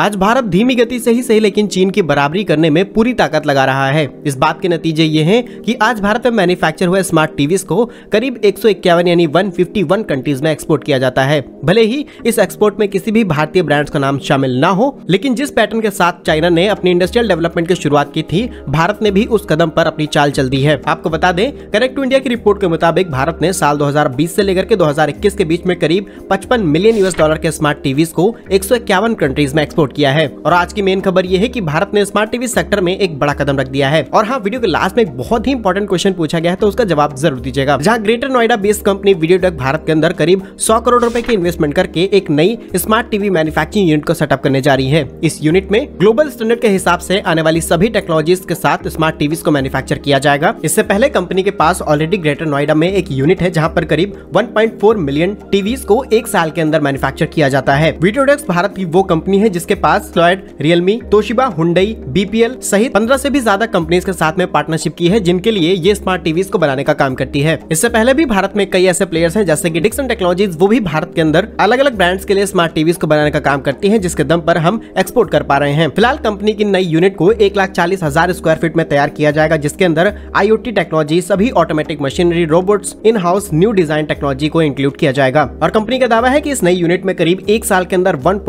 आज भारत धीमी गति से ही सही लेकिन चीन की बराबरी करने में पूरी ताकत लगा रहा है इस बात के नतीजे ये हैं कि आज भारत में मैन्युफैक्चर हुए स्मार्ट टीवी को करीब एक यानी 151 कंट्रीज में एक्सपोर्ट किया जाता है भले ही इस एक्सपोर्ट में किसी भी भारतीय ब्रांड्स का नाम शामिल न हो लेकिन जिस पैटर्न के साथ चाइना ने अपनी इंडस्ट्रियल डेवलपमेंट की शुरुआत की थी भारत ने भी उस कदम पर अपनी चाल चल दी है आपको बता दें कनेक्ट टू इंडिया की रिपोर्ट के मुताबिक भारत ने साल बीस से लेकर के इक्कीस के बीच में करीब पचपन मिलियन यूएस डॉलर के स्मार्ट टीवी को एक कंट्रीज में एक्सपोर्ट सपोर्ट किया है और आज की मेन खबर ये है की भारत ने स्मार्ट टीवी सेक्टर में एक बड़ा कदम रख दिया है और हाँ वीडियो के लास्ट में एक बहुत ही इंपॉर्टेंट क्वेश्चन पूछा गया है तो उसका जवाब जरूर दीजिएगा जहाँ Greater Noida based company Videotex Bharat के अंदर करीब सौ करोड़ रूपए की इन्वेस्टमेंट करके एक नई स्मार्ट टीवी मैन्युफैक्चरिंग यूनिट को सेटअप करने जा रही है इस यूनिट में ग्लोबल स्टैंडर्ड के हिसाब से आने वाली सभी टेक्नोलॉजीज के साथ स्मार्ट टीवी को मैन्युफैक्चर किया जाएगा इससे पहले कंपनी के पास ऑलरेडी ग्रेटर नोएडा में एक यूनिट है जहाँ पर करीब 1.4 मिलियन टीवी को एक साल के अंदर मैन्युफैक्चर किया जाता है वीडियो भारत की वो कंपनी है जिसके पास Lloyd Realme Toshiba Hyundai BPL सहित पंद्रह ऐसी भी ज्यादा कंपनीज के साथ में पार्टनरशिप की है जिनके लिए ये स्मार्ट टीवी को बनाने का काम करती है इससे पहले भी भारत में कई ऐसे प्लेयर्स हैं जैसे कि डिक्सन टेक्नोलॉजीज वो भी भारत के अंदर अलग अलग ब्रांड्स के लिए स्मार्ट टीवी को बनाने का काम करती है जिसके दम पर हम एक्सपोर्ट कर पा रहे हैं फिलहाल कंपनी की नई यूनिट को एक लाख चालीस हजार स्क्वायर फीट में तैयार किया जाएगा जिसके अंदर आईओटी टेक्नोलॉजी सभी automatic machinery robots in house new design technology को इंक्लूड किया जाएगा और कंपनी का दावा है की इस नई यूनिट में करीब एक साल के अंदर one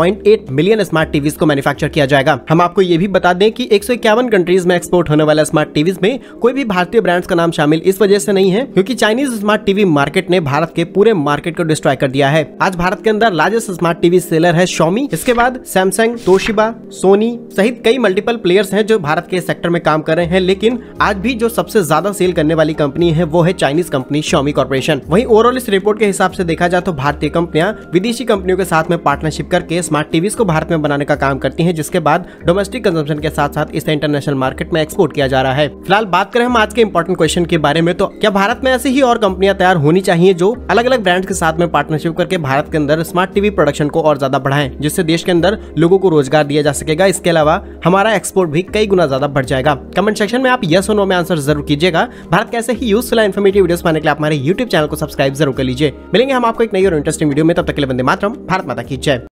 million smart smart TV को मैन्युफैक्चर किया जाएगा हम आपको ये भी बता दें की एक कंट्रीज में एक्सपोर्ट होने वाला स्मार्ट टीवी में कोई भी भारतीय ब्रांड्स का नाम शामिल इस वजह से नहीं है क्योंकि चाइनीज स्मार्ट टीवी मार्केट ने भारत के पूरे मार्केट को डिस्ट्रॉय कर दिया है आज भारत के अंदर लार्जेस्ट स्मार्ट टीवी सेलर है शॉमी इसके बाद सैमसंग तोशिबा सोनी सहित कई मल्टीपल प्लेयर्स हैं जो भारत के सेक्टर में काम कर रहे हैं लेकिन आज भी जो सबसे ज्यादा सेल करने वाली कंपनी है वो है चाइनीज कंपनी शॉमी कॉर्पोरेशन वहीं ओवरऑल इस रिपोर्ट के हिसाब से देखा जाए तो भारतीय कंपनियां विदेशी कंपनियों के साथ में पार्टनरशिप करके स्मार्ट टीवी को भारत में बनाने बनाने का काम करती है जिसके बाद डोमेस्टिक कंजम्पशन के साथ साथ इसे इंटरनेशनल मार्केट में एक्सपोर्ट किया जा रहा है फिलहाल बात करें हम आज के इम्पोर्टेंट क्वेश्चन के बारे में तो क्या भारत में ऐसी ही और कंपनियां तैयार होनी चाहिए जो अलग अलग ब्रांड्स के साथ में पार्टनरशिप करके भारत के अंदर स्मार्ट टीवी प्रोडक्शन को और ज्यादा बढ़ाएं जिससे देश के अंदर लोगों को रोजगार दिया जा सकेगा इसके अलावा हमारा एक्सपोर्ट भी कई गुना ज्यादा बढ़ जाएगा कमेंट सेक्शन में आप यस और नो में आंसर जरूर कीजिएगा भारत कैसे ही यूजफुल इन्फॉर्मेटिव वीडियो पाने के लिए हमारे यूट्यूब चैनल को सब्सक्राइब जरूर कर लीजिए मिलेंगे हम आपको एक नई और इंटरेस्टिंग वीडियो में तब तक के लिए बंदे मातरम भारत माता की जय